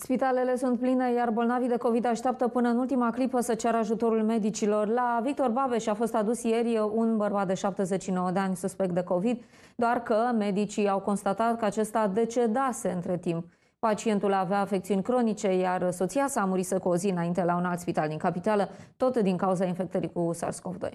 Spitalele sunt pline, iar bolnavii de COVID așteaptă până în ultima clipă să ceară ajutorul medicilor. La Victor Babeș a fost adus ieri un bărbat de 79 de ani suspect de COVID, doar că medicii au constatat că acesta decedase între timp. Pacientul avea afecțiuni cronice, iar soția sa a cu o zi înainte la un alt spital din capitală, tot din cauza infectării cu SARS-CoV-2.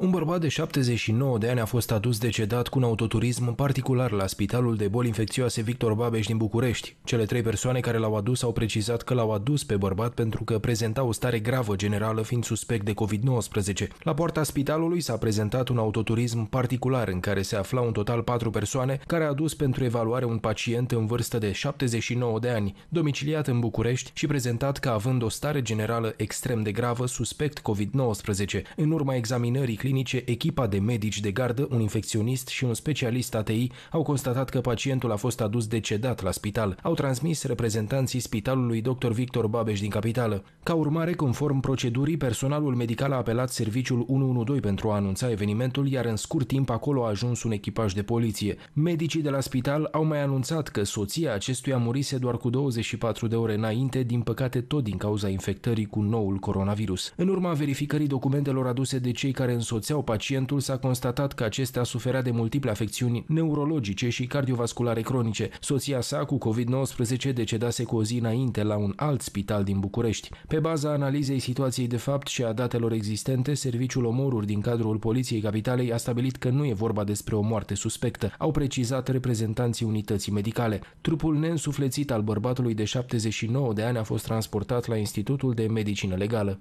Un bărbat de 79 de ani a fost adus decedat cu un autoturism în particular la Spitalul de Boli Infecțioase Victor Babeș din București. Cele trei persoane care l-au adus au precizat că l-au adus pe bărbat pentru că prezenta o stare gravă generală fiind suspect de COVID-19. La poarta spitalului s-a prezentat un autoturism particular în care se aflau în total patru persoane care a adus pentru evaluare un pacient în vârstă de 79 de ani, domiciliat în București și prezentat ca având o stare generală extrem de gravă suspect COVID-19. În urma examinării clinice, echipa de medici de gardă, un infecționist și un specialist ATI au constatat că pacientul a fost adus decedat la spital. Au transmis reprezentanții spitalului dr. Victor Babeș din capitală. Ca urmare, conform procedurii, personalul medical a apelat serviciul 112 pentru a anunța evenimentul, iar în scurt timp acolo a ajuns un echipaj de poliție. Medicii de la spital au mai anunțat că soția acestuia murise doar cu 24 de ore înainte, din păcate tot din cauza infectării cu noul coronavirus. În urma verificării documentelor aduse de cei care însoțesc însoțeau pacientul s-a constatat că acesta suferea de multiple afecțiuni neurologice și cardiovasculare cronice. Soția sa cu COVID-19 decedase cu o zi înainte la un alt spital din București. Pe baza analizei situației de fapt și a datelor existente, Serviciul Omoruri din cadrul Poliției Capitalei a stabilit că nu e vorba despre o moarte suspectă, au precizat reprezentanții unității medicale. Trupul neînsuflețit al bărbatului de 79 de ani a fost transportat la Institutul de Medicină Legală.